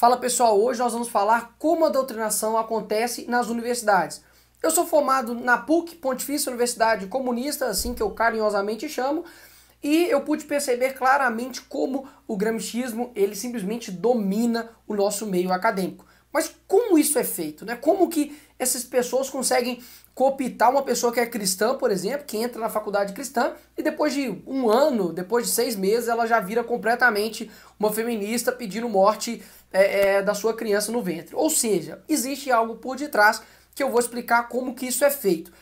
Fala pessoal, hoje nós vamos falar como a doutrinação acontece nas universidades. Eu sou formado na PUC, Pontifícia Universidade Comunista, assim que eu carinhosamente chamo, e eu pude perceber claramente como o gramichismo ele simplesmente domina o nosso meio acadêmico. Mas como isso é feito? Né? Como que essas pessoas conseguem cooptar uma pessoa que é cristã, por exemplo, que entra na faculdade cristã e depois de um ano, depois de seis meses, ela já vira completamente uma feminista pedindo morte é, é, da sua criança no ventre? Ou seja, existe algo por detrás que eu vou explicar como que isso é feito.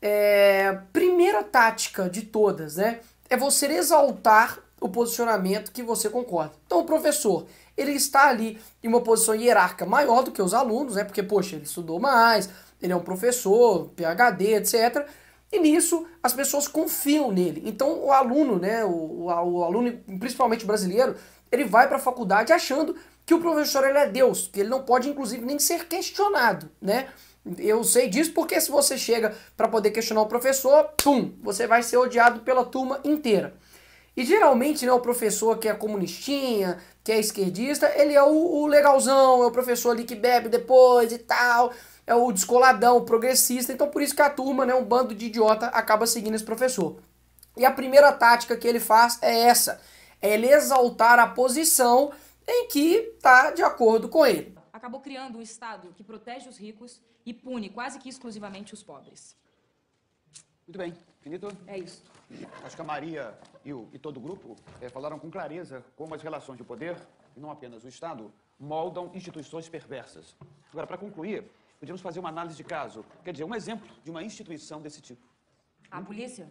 É, primeira tática de todas, né? É você exaltar o posicionamento que você concorda. Então, o professor, ele está ali em uma posição hierárquica maior do que os alunos, né? Porque, poxa, ele estudou mais, ele é um professor, PhD, etc. E nisso as pessoas confiam nele. Então o aluno, né, o, o, o aluno, principalmente brasileiro, ele vai para a faculdade achando que o professor ele é Deus, que ele não pode inclusive nem ser questionado, né? Eu sei disso porque se você chega para poder questionar o professor, pum, você vai ser odiado pela turma inteira. E geralmente, né, o professor que é comunistinha, que é esquerdista, ele é o, o, legalzão, é o professor ali que bebe depois e tal, é o descoladão, o progressista. Então, por isso que a turma, né, um bando de idiota, acaba seguindo esse professor. E a primeira tática que ele faz é essa: é ele exaltar a posição em que está de acordo com ele. Acabou criando um Estado que protege os ricos e pune quase que exclusivamente os pobres. Muito bem. Finito? É isso. Acho que a Maria e, o, e todo o grupo é, falaram com clareza como as relações de poder, e não apenas o Estado, moldam instituições perversas. Agora, para concluir, podíamos fazer uma análise de caso, quer dizer, um exemplo de uma instituição desse tipo. A hum? polícia?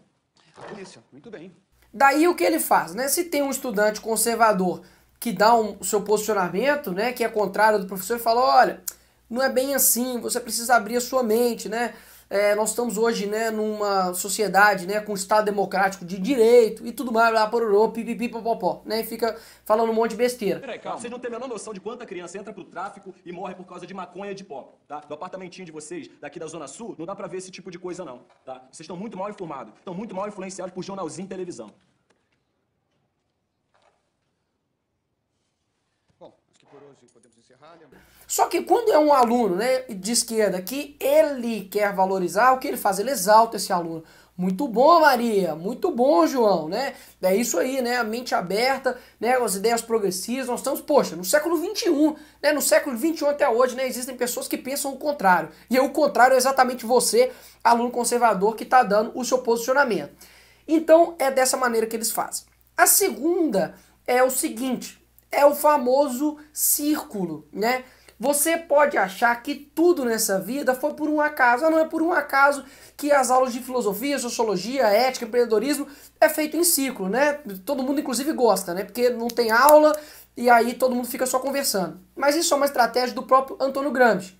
A polícia, muito bem. Daí o que ele faz, né? Se tem um estudante conservador que dá um, o seu posicionamento, né, que é contrário do professor, e fala, olha, não é bem assim, você precisa abrir a sua mente, né? É, nós estamos hoje né, numa sociedade né, com Estado democrático de direito e tudo mais, lá por pipipi, pipipipopopó, né? E fica falando um monte de besteira. Peraí, calma. Vocês não têm a menor noção de quanta criança entra pro tráfico e morre por causa de maconha de pó, tá? Do apartamentinho de vocês, daqui da Zona Sul, não dá pra ver esse tipo de coisa não, tá? Vocês estão muito mal informados, estão muito mal influenciados por jornalzinho e televisão. Né, Só que quando é um aluno né, de esquerda que ele quer valorizar, o que ele faz? Ele exalta esse aluno. Muito bom, Maria. Muito bom, João, né? É isso aí, né? A mente aberta, né? As ideias progressistas. Nós estamos, poxa, no século XXI, né? No século XXI até hoje, né? Existem pessoas que pensam o contrário. E é o contrário é exatamente você, aluno conservador, que está dando o seu posicionamento. Então, é dessa maneira que eles fazem. A segunda é o seguinte, é o famoso círculo, né? Você pode achar que tudo nessa vida foi por um acaso. Ah, não é por um acaso que as aulas de filosofia, sociologia, ética, empreendedorismo é feito em círculo, né? Todo mundo inclusive gosta, né? Porque não tem aula e aí todo mundo fica só conversando. Mas isso é uma estratégia do próprio Antônio Gramsci.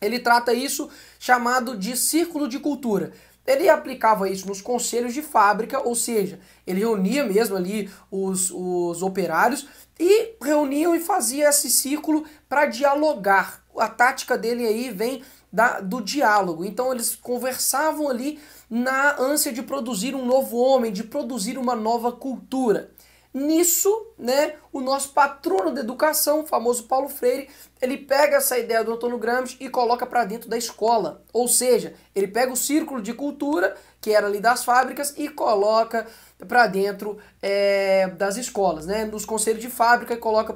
Ele trata isso chamado de círculo de cultura. Ele aplicava isso nos conselhos de fábrica, ou seja, ele reunia mesmo ali os, os operários e reuniam e fazia esse círculo para dialogar. A tática dele aí vem da, do diálogo. Então eles conversavam ali na ânsia de produzir um novo homem, de produzir uma nova cultura. Nisso, né, o nosso patrono da educação, o famoso Paulo Freire, ele pega essa ideia do Antônio Gramsci e coloca para dentro da escola. Ou seja, ele pega o círculo de cultura, que era ali das fábricas, e coloca para dentro é, das escolas, né, dos conselhos de fábrica e coloca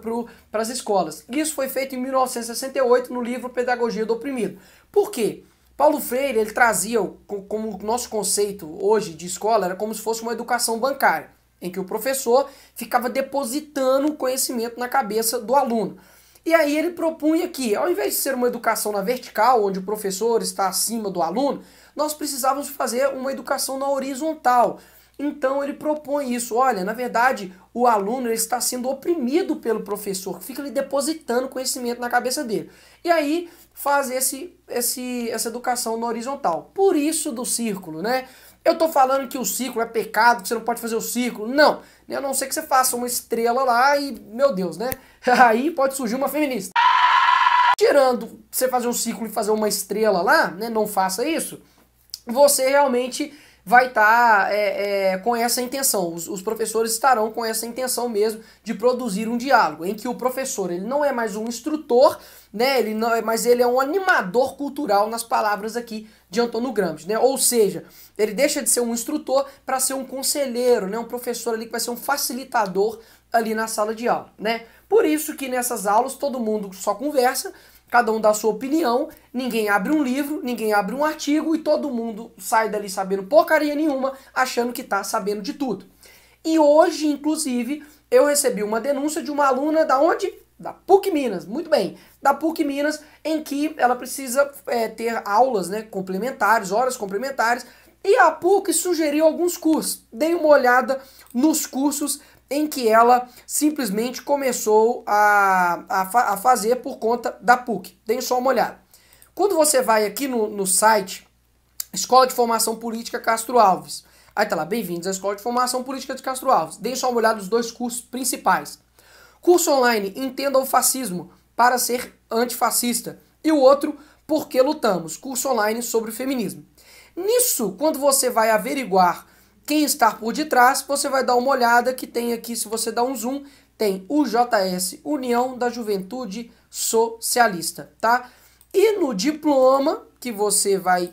para as escolas. Isso foi feito em 1968 no livro Pedagogia do Oprimido. Por quê? Paulo Freire ele trazia como nosso conceito hoje de escola era como se fosse uma educação bancária em que o professor ficava depositando conhecimento na cabeça do aluno. E aí ele propunha que, ao invés de ser uma educação na vertical, onde o professor está acima do aluno, nós precisávamos fazer uma educação na horizontal. Então ele propõe isso. Olha, na verdade, o aluno está sendo oprimido pelo professor, que fica lhe depositando conhecimento na cabeça dele. E aí faz esse, esse, essa educação na horizontal. Por isso do círculo, né? Eu tô falando que o ciclo é pecado, que você não pode fazer o ciclo. Não, a não ser que você faça uma estrela lá e, meu Deus, né? Aí pode surgir uma feminista. Tirando você fazer um ciclo e fazer uma estrela lá, né? Não faça isso. Você realmente vai estar tá, é, é, com essa intenção. Os, os, professores estarão com essa intenção mesmo de produzir um diálogo em que o professor ele não é mais um instrutor, né? Ele não, é, mas ele é um animador cultural nas palavras aqui de Antônio Gramsci, né? Ou seja, ele deixa de ser um instrutor para ser um conselheiro, né? Um professor ali que vai ser um facilitador ali na sala de aula, né? Por isso que nessas aulas todo mundo só conversa, cada um dá a sua opinião, ninguém abre um livro, ninguém abre um artigo e todo mundo sai dali sabendo porcaria nenhuma, achando que está sabendo de tudo. E hoje, inclusive, eu recebi uma denúncia de uma aluna da onde? Da PUC Minas, muito bem, da PUC Minas, em que ela precisa é, ter aulas né, complementares, horas complementares, e a PUC sugeriu alguns cursos. Dei uma olhada nos cursos em que ela simplesmente começou a, a, a fazer por conta da PUC. Deem só uma olhada. Quando você vai aqui no, no site Escola de Formação Política Castro Alves, aí tá lá, bem-vindos à Escola de Formação Política de Castro Alves. Deem só uma olhada nos dois cursos principais. Curso online Entenda o Fascismo para ser antifascista. E o outro, Por que Lutamos? Curso online sobre o feminismo. Nisso, quando você vai averiguar quem está por detrás, você vai dar uma olhada que tem aqui, se você dá um zoom, tem o JS, União da Juventude Socialista, tá? E no diploma que você vai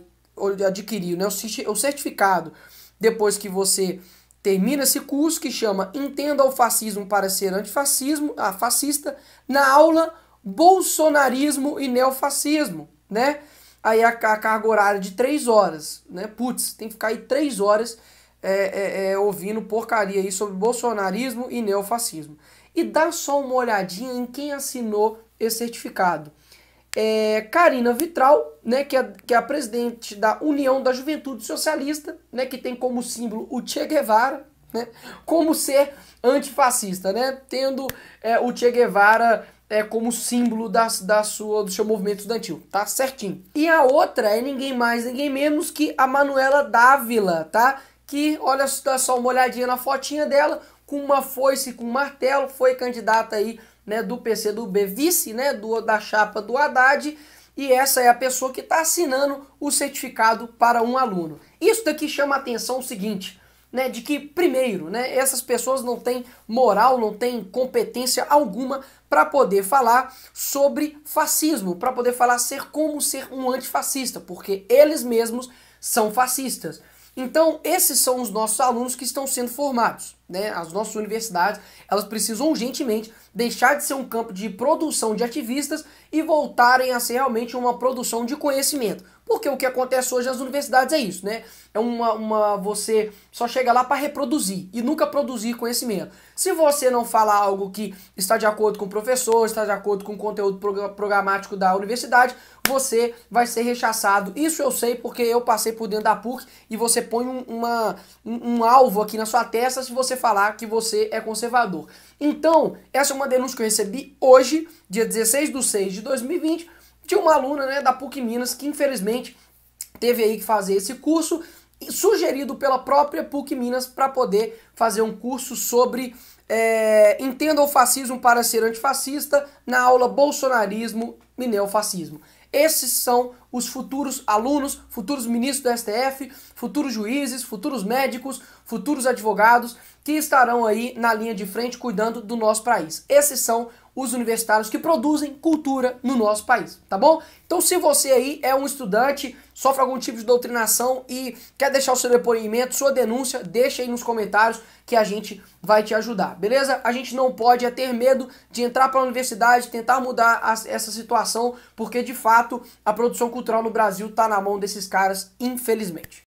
adquirir, né, o certificado, depois que você termina esse curso que chama Entenda o Fascismo para ser Antifascismo, a fascista, na aula Bolsonarismo e Neofascismo, né? Aí a, a carga horária é de três horas, né? Putz, tem que ficar aí três horas é, é, é, ouvindo porcaria aí sobre bolsonarismo e neofascismo. E dá só uma olhadinha em quem assinou esse certificado. É, Karina Vitral, né, que, é, que é a presidente da União da Juventude Socialista, né, que tem como símbolo o Che Guevara, né, como ser antifascista, né, tendo é, o Che Guevara é, como símbolo da, da sua, do seu movimento estudantil, tá certinho. E a outra é ninguém mais, ninguém menos que a Manuela Dávila, tá, que, olha, dá só uma olhadinha na fotinha dela, com uma foice, com um martelo, foi candidata aí, né, do PC do B, vice, né, do, da chapa do Haddad, e essa é a pessoa que está assinando o certificado para um aluno. Isso daqui chama a atenção o seguinte, né, de que primeiro, né, essas pessoas não têm moral, não têm competência alguma para poder falar sobre fascismo, para poder falar ser como ser um antifascista, porque eles mesmos são fascistas. Então, esses são os nossos alunos que estão sendo formados né, as nossas universidades, elas precisam urgentemente deixar de ser um campo de produção de ativistas e voltarem a ser realmente uma produção de conhecimento. Porque o que acontece hoje nas universidades é isso, né? É uma, uma você só chega lá para reproduzir e nunca produzir conhecimento. Se você não falar algo que está de acordo com o professor, está de acordo com o conteúdo programático da universidade, você vai ser rechaçado. Isso eu sei porque eu passei por dentro da PUC e você põe um, uma, um, um alvo aqui na sua testa se você falar que você é conservador. Então, essa é uma denúncia que eu recebi hoje, dia 16 de 6 de 2020, de uma aluna né, da PUC Minas que infelizmente teve aí que fazer esse curso sugerido pela própria PUC Minas para poder fazer um curso sobre é, Entenda o fascismo para ser antifascista, na aula Bolsonarismo e Neofascismo. Esses são os futuros alunos, futuros ministros do STF, futuros juízes, futuros médicos, futuros advogados que estarão aí na linha de frente cuidando do nosso país. Esses são os universitários que produzem cultura no nosso país, tá bom? Então, se você aí é um estudante, sofre algum tipo de doutrinação e quer deixar o seu depoimento, sua denúncia, deixa aí nos comentários que a gente vai te ajudar, beleza? A gente não pode é ter medo de entrar para a universidade, tentar mudar essa situação, porque de fato a produção cultural no Brasil está na mão desses caras, infelizmente.